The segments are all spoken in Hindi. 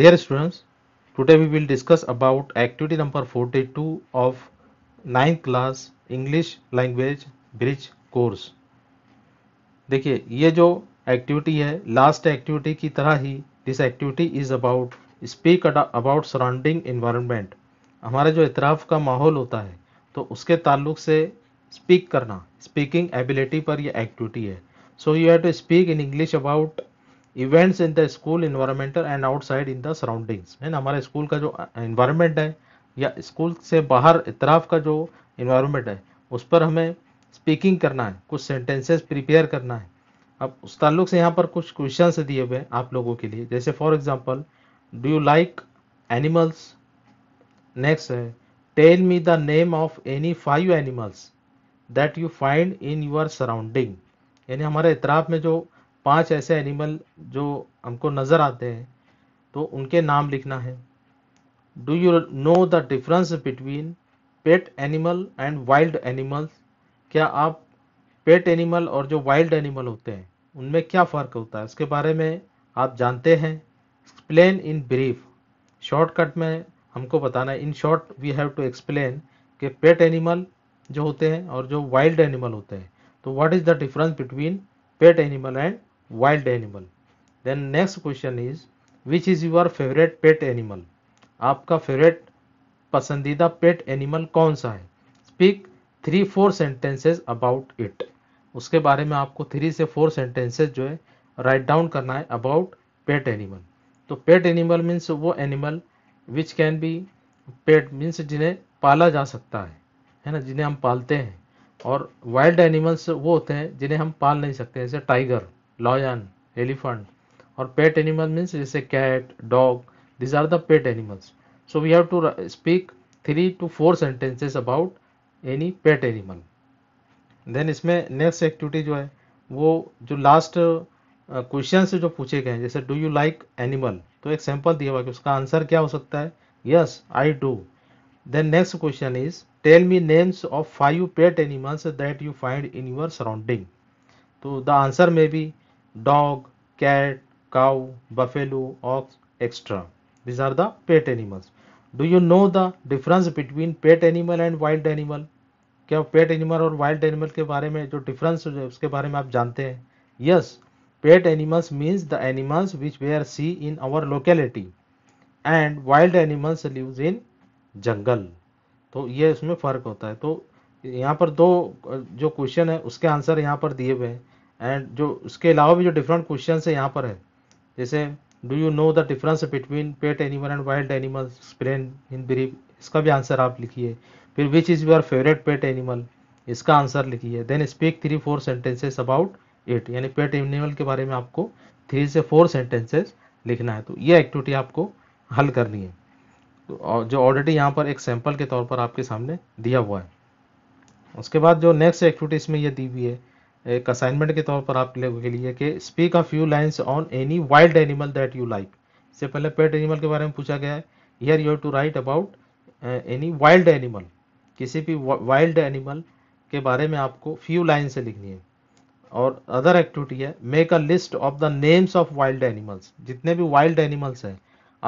Dear students, today we will discuss about activity number 42 of ninth class English language bridge course देखिए ये जो एक्टिविटी है लास्ट एक्टिविटी की तरह ही this activity is about speak about surrounding environment हमारे जो इतराफ़ का माहौल होता है तो उसके ताल्लुक से स्पीक करना स्पीकिंग एबिलिटी पर यह एक्टिविटी है so you have to speak in English about events in the school environment and outside in the surroundings है ना हमारे स्कूल का जो इन्वायरमेंट है या स्कूल से बाहर इतराफ़ का जो इन्वायरमेंट है उस पर हमें स्पीकिंग करना है कुछ सेंटेंसेस प्रिपेयर करना है अब उस ताल्लुक से यहाँ पर कुछ क्वेश्चन दिए हुए हैं आप लोगों के लिए जैसे for example do you like animals next है tell me the name of any five animals that you find in your surrounding यानी हमारे इतराफ में जो पांच ऐसे एनिमल जो हमको नज़र आते हैं तो उनके नाम लिखना है do you know the difference between pet animal and wild animals क्या आप पेट एनिमल और जो वाइल्ड एनिमल होते हैं उनमें क्या फ़र्क होता है उसके बारे में आप जानते हैं एक्सप्लेन इन ब्रीफ शॉर्टकट में हमको बताना है in short we have to explain कि पेट एनिमल जो होते हैं और जो वाइल्ड एनिमल होते हैं तो what is the difference between pet animal and wild animal then next question is which is your favourite pet animal आपका फेवरेट पसंदीदा पेट एनिमल कौन सा है speak three four sentences about it उसके बारे में आपको थ्री से फोर सेंटेंसेज जो है राइट डाउन करना है अबाउट पेट एनिमल तो पेट एनिमल मीन्स वो animal which can be pet means जिन्हें पाला जा सकता है है ना जिन्हें हम पालते हैं और वाइल्ड एनिमल्स वो होते हैं जिन्हें हम पाल नहीं सकते जैसे टाइगर लॉयन एलिफेंट और पेट एनिमल मीन्स जैसे cat dog these are the pet animals so we have to speak three to four sentences about any pet animal then इसमें नेक्स्ट एक्टिविटी जो है वो जो लास्ट क्वेश्चन से जो पूछे गए हैं जैसे डू यू लाइक एनिमल तो एक सैंपल दिया हुआ कि उसका आंसर क्या हो सकता है yes I do then next question is tell me names of five pet animals that you find in your surrounding तो द आंसर में be dog cat cow buffalo, ox etc. These are the animals do you know the difference between pet animal and wild animal क्या पेट एनिमल और वाइल्ड एनिमल के बारे में जो डिफरेंस उसके बारे में आप जानते हैं yes pet animals means the animals which we are see in our locality and wild animals lives in jungle तो ये इसमें फ़र्क होता है तो यहाँ पर दो जो क्वेश्चन है उसके आंसर यहाँ पर दिए हुए हैं एंड जो उसके अलावा भी जो डिफरेंट क्वेश्चन है यहाँ पर है जैसे do you know the difference between pet animal and wild animal explain in brief इसका भी आंसर आप लिखिए फिर which is your favourite pet animal इसका आंसर लिखिए then speak three four sentences about it यानी पेट एनिमल के बारे में आपको थ्री से फोर सेंटेंसेस लिखना है तो ये एक्टिविटी आपको हल करनी है तो जो ऑलरेडी यहाँ पर एक सैम्पल के तौर पर आपके सामने दिया हुआ है उसके बाद जो नेक्स्ट एक्टिविटी इसमें यह दी हुई है एक असाइनमेंट के तौर पर आप लोगों के लिए कि speak a few lines on any wild animal that you like इससे पहले पेट एनिमल के बारे में पूछा गया है here you have to write about any wild animal किसी भी वाइल्ड एनिमल के बारे में आपको फ्यू लाइन से लिखनी है और अदर एक्टिविटी है make a list of the names of wild animals जितने भी वाइल्ड एनिमल्स हैं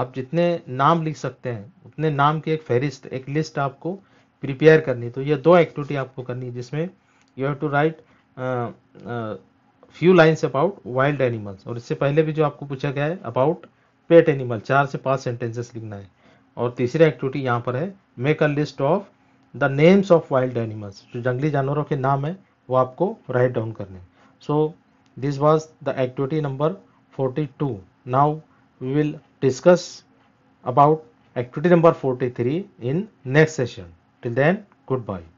आप जितने नाम लिख सकते हैं उतने नाम की एक फहरिस्त एक लिस्ट आपको प्रिपेयर करनी तो ये दो एक्टिविटी आपको करनी है जिसमें you have to write few lines about wild animals और इससे पहले भी जो आपको पूछा गया है अबाउट पेट एनिमल चार से पाँच सेंटेंसेस लिखना है और तीसरी एक्टिविटी यहाँ पर है make a list of the names of wild animals जो जंगली जानवरों के नाम है वो आपको राइट डाउन करने so this was the activity number forty two now we will discuss about activity number forty three in next session till then good by